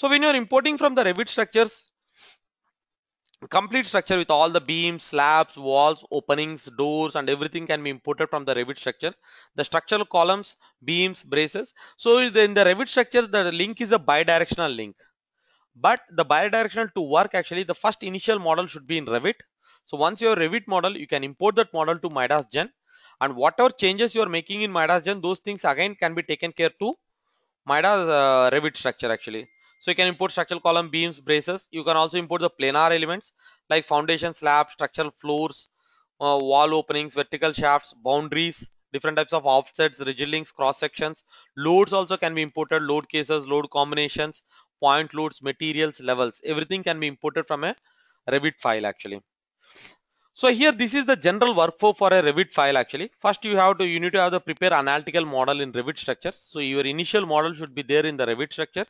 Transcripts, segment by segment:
So when you're importing from the Revit structures, complete structure with all the beams, slabs, walls, openings, doors and everything can be imported from the Revit structure. The structural columns, beams, braces. So in the Revit structure, the link is a bidirectional link. But the bidirectional to work actually, the first initial model should be in Revit. So once your Revit model, you can import that model to Midas Gen and whatever changes you are making in Midas Gen, those things again can be taken care to Midas uh, Revit structure actually. So you can import structural column, beams, braces. You can also import the planar elements like foundation, slab, structural floors, uh, wall openings, vertical shafts, boundaries, different types of offsets, rigid links, cross sections. Loads also can be imported, load cases, load combinations, point loads, materials, levels. Everything can be imported from a Revit file actually. So here this is the general workflow for a Revit file actually. First you have to you need to have the prepare analytical model in Revit structure. So your initial model should be there in the Revit structure.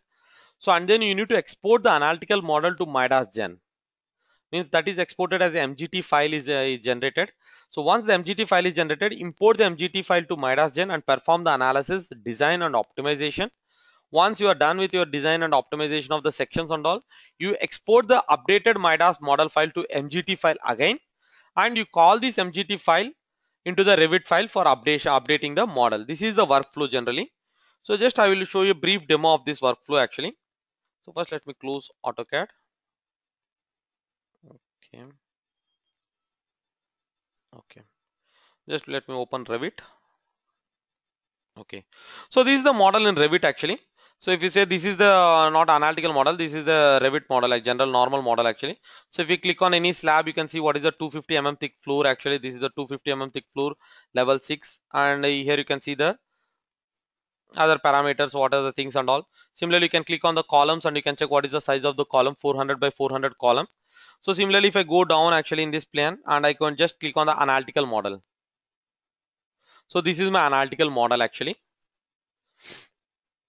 So and then you need to export the analytical model to MIDAS gen. Means that is exported as MGT file is, uh, is generated. So once the MGT file is generated, import the MGT file to MIDAS gen and perform the analysis, design and optimization. Once you are done with your design and optimization of the sections and all, you export the updated MIDAS model file to MGT file again and you call this MGT file into the Revit file for updating the model. This is the workflow generally. So just I will show you a brief demo of this workflow actually so first let me close AutoCAD okay okay just let me open Revit okay so this is the model in Revit actually so if you say this is the uh, not analytical model this is the Revit model like general normal model actually so if you click on any slab you can see what is the 250 mm thick floor actually this is the 250 mm thick floor level 6 and here you can see the other parameters what are the things and all similarly you can click on the columns and you can check what is the size of the column 400 by 400 column so similarly if i go down actually in this plan and i can just click on the analytical model so this is my analytical model actually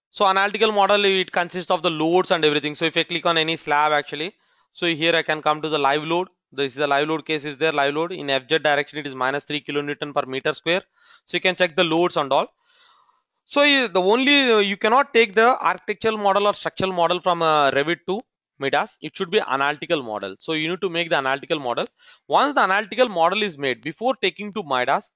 so analytical model it consists of the loads and everything so if i click on any slab actually so here i can come to the live load this is the live load case is there live load in fz direction it is minus 3 kilonewton per meter square so you can check the loads and all so eh, the only uh, you cannot take the architectural model or structural model from uh, Revit to MIDAS. It should be analytical model. So you need to make the analytical model. Once the analytical model is made, before taking to MIDAS,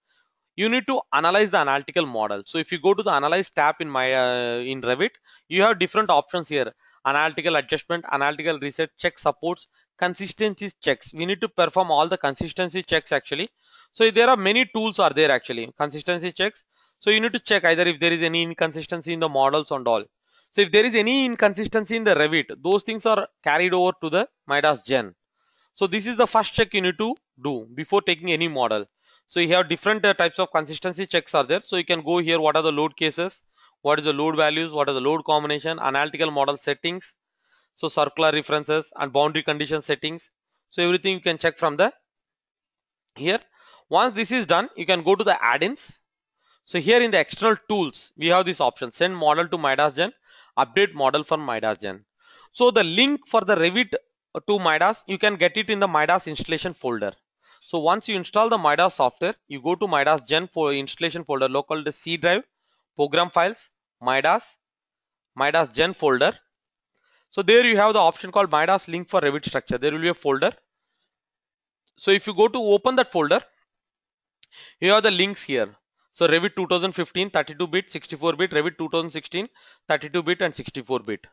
you need to analyze the analytical model. So if you go to the analyze tab in my uh, in Revit, you have different options here: analytical adjustment, analytical reset, check supports, consistency checks. We need to perform all the consistency checks actually. So there are many tools are there actually consistency checks so you need to check either if there is any inconsistency in the models and all. So if there is any inconsistency in the Revit, those things are carried over to the Midas Gen. So this is the first check you need to do before taking any model. So you have different uh, types of consistency checks are there. So you can go here, what are the load cases? What is the load values? What are the load combination? Analytical model settings. So circular references and boundary condition settings. So everything you can check from the here. Once this is done, you can go to the add-ins so here in the external tools, we have this option, send model to MIDAS gen, update model for MIDAS gen. So the link for the Revit to MIDAS, you can get it in the MIDAS installation folder. So once you install the MIDAS software, you go to MIDAS gen for installation folder, local the C drive, program files, MIDAS, MIDAS gen folder. So there you have the option called MIDAS link for Revit structure. There will be a folder. So if you go to open that folder, you have the links here. So Revit 2015 32 bit, 64 bit, Revit 2016 32 bit and 64 bit.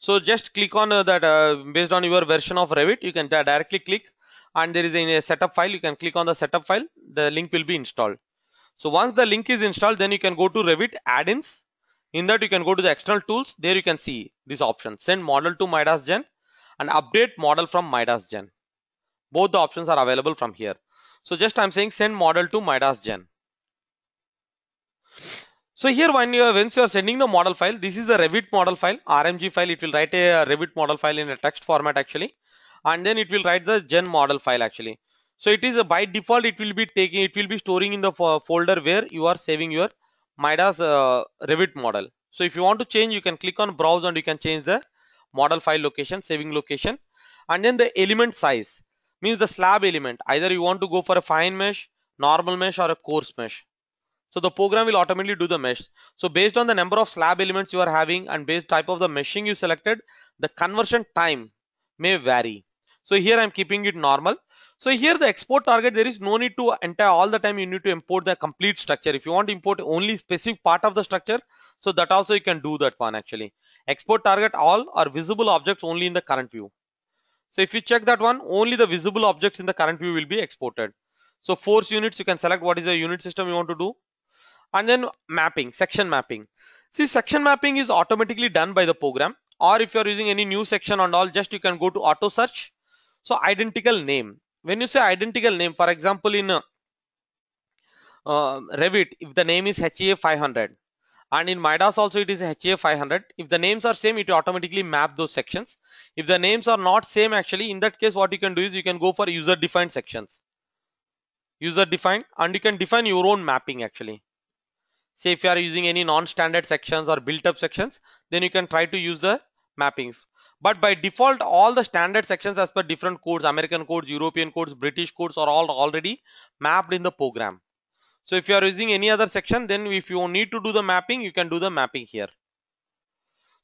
So just click on uh, that uh, based on your version of Revit you can uh, directly click and there is a setup file you can click on the setup file the link will be installed. So once the link is installed then you can go to Revit add-ins in that you can go to the external tools there you can see this option send model to midas gen and update model from midas gen both the options are available from here so just I'm saying send model to MIDAS gen. So here when you are, once you are sending the model file, this is the Revit model file, RMG file, it will write a Revit model file in a text format actually and then it will write the gen model file actually. So it is a, by default it will be taking, it will be storing in the folder where you are saving your MIDAS uh, Revit model. So if you want to change, you can click on browse and you can change the model file location, saving location and then the element size means the slab element either you want to go for a fine mesh normal mesh or a coarse mesh so the program will automatically do the mesh so based on the number of slab elements you are having and based type of the meshing you selected the conversion time may vary so here i'm keeping it normal so here the export target there is no need to enter all the time you need to import the complete structure if you want to import only specific part of the structure so that also you can do that one actually export target all are visible objects only in the current view so if you check that one, only the visible objects in the current view will be exported. So force units, you can select what is the unit system you want to do. And then mapping, section mapping. See, section mapping is automatically done by the program. Or if you're using any new section and all, just you can go to auto search. So identical name. When you say identical name, for example, in uh, Revit, if the name is HEA 500, and in MIDAS also it is HA 500 if the names are same it automatically map those sections if the names are not same actually in that case what you can do is you can go for user defined sections user defined and you can define your own mapping actually say if you are using any non-standard sections or built up sections then you can try to use the mappings but by default all the standard sections as per different codes American codes European codes British codes are all already mapped in the program so if you are using any other section, then if you need to do the mapping, you can do the mapping here.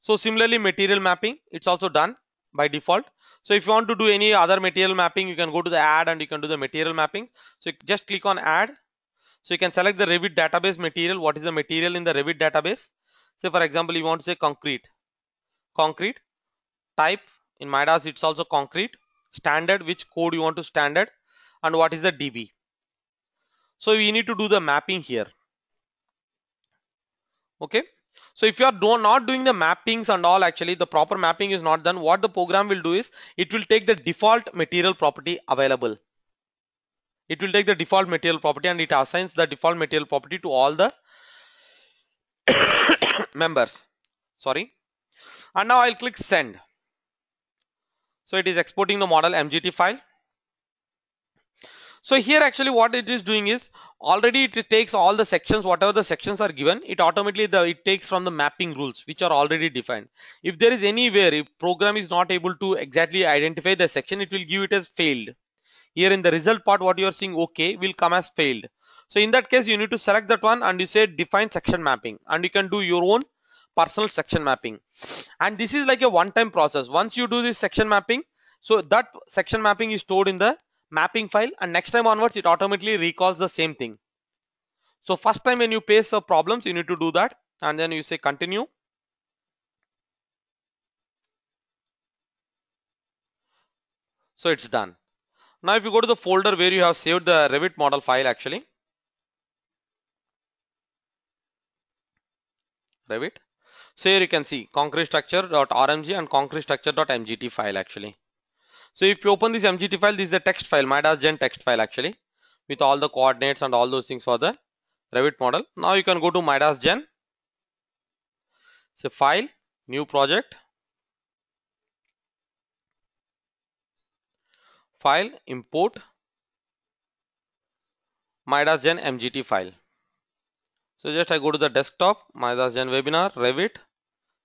So similarly, material mapping, it's also done by default. So if you want to do any other material mapping, you can go to the add and you can do the material mapping. So just click on add. So you can select the Revit database material. What is the material in the Revit database? So for example, you want to say concrete, concrete type in MIDAS, it's also concrete standard, which code you want to standard and what is the DB. So we need to do the mapping here. Okay. So if you are do not doing the mappings and all actually the proper mapping is not done what the program will do is it will take the default material property available. It will take the default material property and it assigns the default material property to all the members. Sorry. And now I'll click send. So it is exporting the model MGT file. So here actually what it is doing is already it takes all the sections, whatever the sections are given, it automatically the, it takes from the mapping rules which are already defined. If there is anywhere if program is not able to exactly identify the section, it will give it as failed. Here in the result part, what you are seeing OK will come as failed. So in that case, you need to select that one and you say define section mapping and you can do your own personal section mapping. And this is like a one-time process. Once you do this section mapping, so that section mapping is stored in the mapping file and next time onwards it automatically recalls the same thing. So first time when you paste the problems you need to do that and then you say continue. So it's done. Now if you go to the folder where you have saved the Revit model file actually. Revit. So here you can see concrete structure.rmg and concrete structure.mgt file actually. So if you open this MGT file, this is a text file, MIDAS gen text file actually, with all the coordinates and all those things for the Revit model. Now you can go to MIDAS gen. So file, new project. File, import. MIDAS gen MGT file. So just I go to the desktop, MIDAS gen webinar, Revit.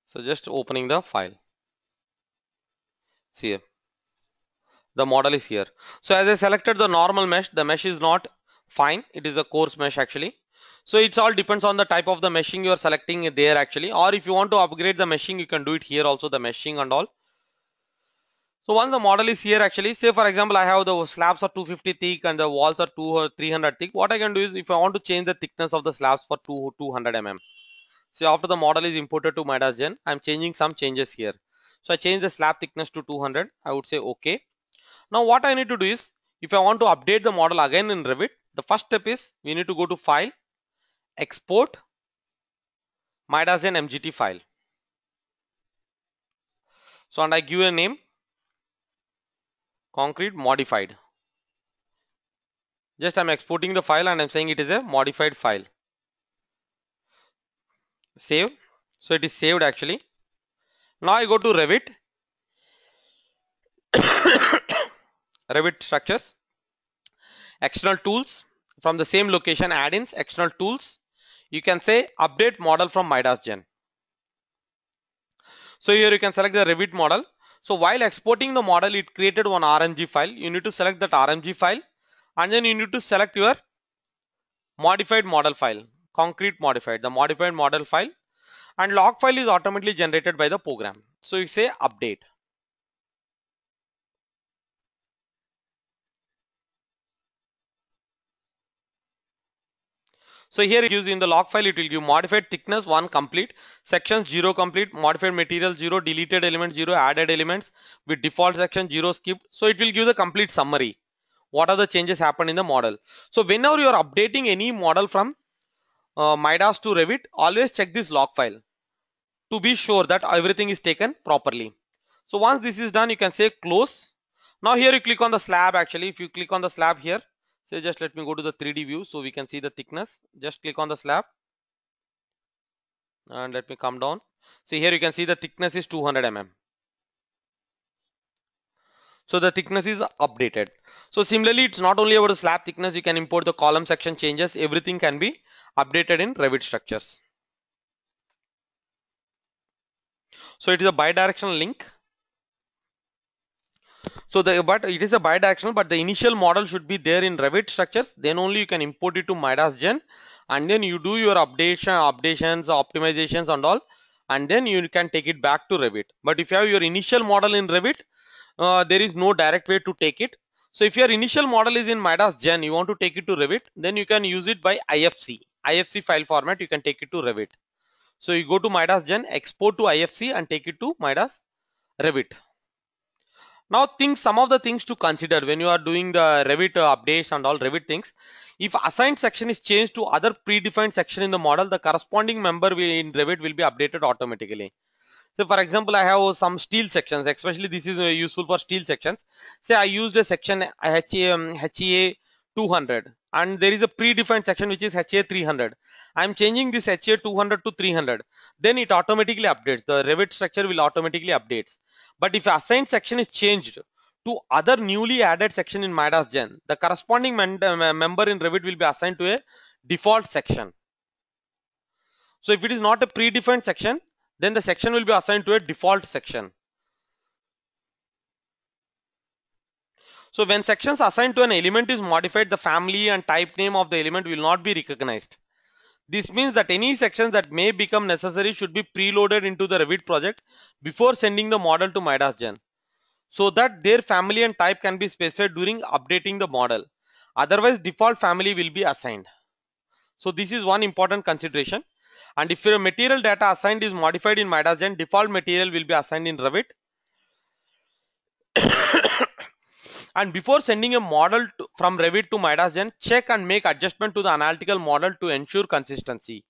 So just opening the file. See you the model is here so as i selected the normal mesh the mesh is not fine it is a coarse mesh actually so it's all depends on the type of the meshing you are selecting there actually or if you want to upgrade the meshing you can do it here also the meshing and all so once the model is here actually say for example I have the slabs are 250 thick and the walls are 2 or 300 thick what I can do is if I want to change the thickness of the slabs for 2 200 mm so after the model is imported to Midas Gen I'm changing some changes here so I change the slab thickness to 200 I would say okay now what I need to do is if I want to update the model again in Revit, the first step is we need to go to file, export MIDAS and MGT file. So and I give a name concrete modified. Just I'm exporting the file and I'm saying it is a modified file. Save. So it is saved actually. Now I go to Revit Revit structures. External tools from the same location add-ins, external tools. You can say update model from MIDAS gen. So here you can select the Revit model. So while exporting the model, it created one RMG file. You need to select that RMG file and then you need to select your modified model file, concrete modified, the modified model file and log file is automatically generated by the program. So you say update. So here it gives in the log file, it will give modified thickness 1 complete, sections 0 complete, modified material 0, deleted element 0, added elements with default section 0 skipped. So it will give the complete summary. What are the changes happened in the model? So whenever you are updating any model from uh, MIDAS to Revit, always check this log file to be sure that everything is taken properly. So once this is done, you can say close. Now here you click on the slab actually. If you click on the slab here, so just let me go to the 3d view so we can see the thickness just click on the slab and let me come down so here you can see the thickness is 200 mm so the thickness is updated so similarly it's not only about the slab thickness you can import the column section changes everything can be updated in revit structures so it is a bi-directional link so the but it is a bidirectional, but the initial model should be there in Revit structures. Then only you can import it to Midas Gen, and then you do your updation, updations, optimizations, and all, and then you can take it back to Revit. But if you have your initial model in Revit, uh, there is no direct way to take it. So if your initial model is in Midas Gen, you want to take it to Revit, then you can use it by IFC. IFC file format, you can take it to Revit. So you go to Midas Gen, export to IFC and take it to Midas Revit. Now think some of the things to consider when you are doing the Revit uh, updates and all Revit things. If assigned section is changed to other predefined section in the model, the corresponding member in Revit will be updated automatically. So for example, I have some steel sections, especially this is uh, useful for steel sections. Say I used a section HEA uh, um, 200 and there is a predefined section which is HA 300. I'm changing this HA 200 to 300. Then it automatically updates. The Revit structure will automatically updates. But if assigned section is changed to other newly added section in MIDAS gen, the corresponding uh, member in Revit will be assigned to a default section. So if it is not a predefined section, then the section will be assigned to a default section. So when sections assigned to an element is modified, the family and type name of the element will not be recognized. This means that any sections that may become necessary should be preloaded into the Revit project before sending the model to MIDAS Gen so that their family and type can be specified during updating the model. Otherwise, default family will be assigned. So this is one important consideration. And if your material data assigned is modified in MIDAS Gen, default material will be assigned in Revit. And before sending a model to, from Revit to Gen, check and make adjustment to the analytical model to ensure consistency.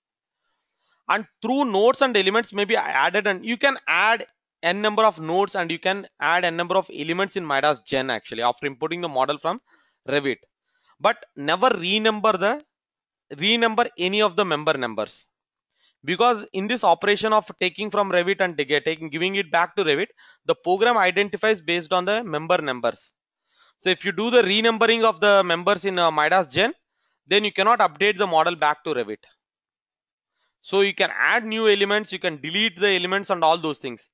And through nodes and elements may be added and you can add n number of nodes and you can add n number of elements in Midas gen actually after importing the model from Revit. But never renumber the renumber any of the member numbers because in this operation of taking from Revit and taking giving it back to Revit, the program identifies based on the member numbers. So if you do the renumbering of the members in uh, MIDAS gen, then you cannot update the model back to Revit. So you can add new elements, you can delete the elements and all those things,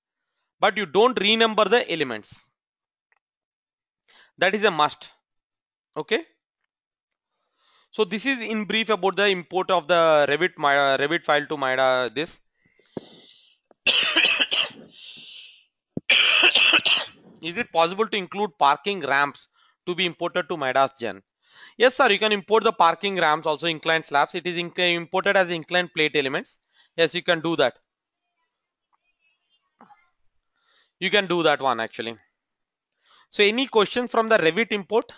but you don't renumber the elements. That is a must. Okay. So this is in brief about the import of the Revit uh, Revit file to MIDA this. is it possible to include parking ramps to be imported to midas gen yes sir you can import the parking ramps also inclined slabs it is imported as inclined plate elements yes you can do that you can do that one actually so any questions from the revit import